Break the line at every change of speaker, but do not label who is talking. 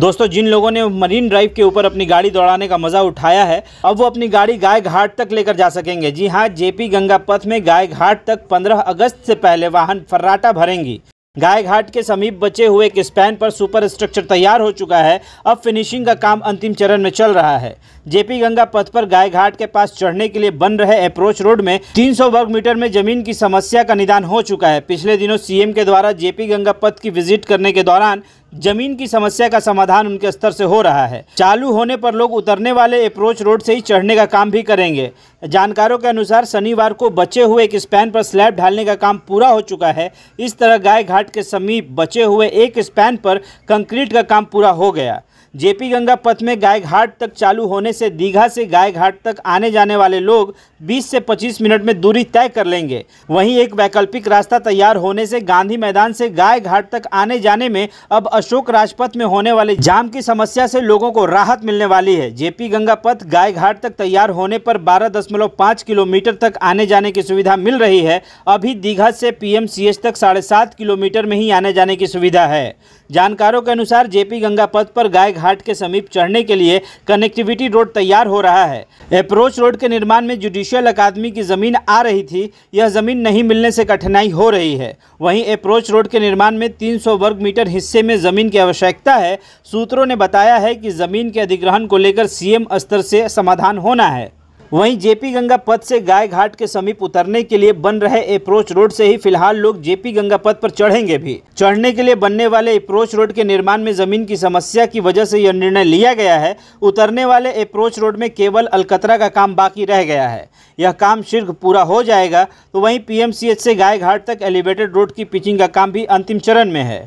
दोस्तों जिन लोगों ने मरीन ड्राइव के ऊपर अपनी गाड़ी दौड़ाने का मजा उठाया है अब वो अपनी गाड़ी गाय घाट तक लेकर जा सकेंगे जी हाँ जेपी गंगा पथ में गाय घाट तक 15 अगस्त से पहले वाहन फर्राटा भरेंगी गाय घाट के समीप बचे हुए एक स्पैन पर सुपर स्ट्रक्चर तैयार हो चुका है अब फिनिशिंग का काम अंतिम चरण में चल रहा है जेपी गंगा पथ पर गाय घाट के पास चढ़ने के लिए बन रहे अप्रोच रोड में 300 वर्ग मीटर में जमीन की समस्या का निदान हो चुका है पिछले दिनों सीएम के द्वारा जेपी गंगा पथ की विजिट करने के दौरान जमीन की समस्या का समाधान उनके स्तर से हो रहा है चालू होने पर लोग उतरने वाले अप्रोच रोड से ही चढ़ने का काम भी करेंगे जानकारों के अनुसार शनिवार को बचे हुए एक स्पैन पर स्लैब ढालने का काम पूरा हो चुका है इस तरह गाय घाट के समीप बचे हुए एक स्पैन पर कंक्रीट का काम पूरा हो गया जेपी गंगा पथ में गाय घाट तक चालू होने से दीघा से गाय घाट तक आने जाने वाले लोग 20 से 25 मिनट में दूरी तय कर लेंगे वहीं एक वैकल्पिक रास्ता तैयार होने से गांधी मैदान से गाय घाट तक आने जाने में अब अशोक राजपथ में होने वाले जाम की समस्या से लोगों को राहत मिलने वाली है जेपी गंगा पथ गाय घाट तक तैयार होने पर 12.5 किलोमीटर तक आने जाने की सुविधा मिल रही है अभी दीघा से पीएमसीएच तक साढ़े सात किलोमीटर में ही आने जाने की सुविधा है जानकारों के अनुसार जेपी गंगा पथ पर गाय घाट के समीप चढ़ने के लिए कनेक्टिविटी रोड तैयार हो रहा है अप्रोच रोड के निर्माण में जुडिशियल अकादमी की जमीन आ रही थी यह जमीन नहीं मिलने से कठिनाई हो रही है वहीं अप्रोच रोड के निर्माण में 300 वर्ग मीटर हिस्से में ज़मीन की आवश्यकता है सूत्रों ने बताया है कि ज़मीन के अधिग्रहण को लेकर सीएम स्तर से समाधान होना है वहीं जेपी गंगा पथ से गाय घाट के समीप उतरने के लिए बन रहे अप्रोच रोड से ही फिलहाल लोग जेपी गंगा पथ पर चढ़ेंगे भी चढ़ने के लिए बनने वाले अप्रोच रोड के निर्माण में जमीन की समस्या की वजह से यह निर्णय लिया गया है उतरने वाले अप्रोच रोड में केवल अलकतरा का काम बाकी रह गया है यह काम शीघ्र पूरा हो जाएगा तो वहीं पी से गाय घाट तक एलिवेटेड रोड की पिचिंग का काम भी अंतिम चरण में है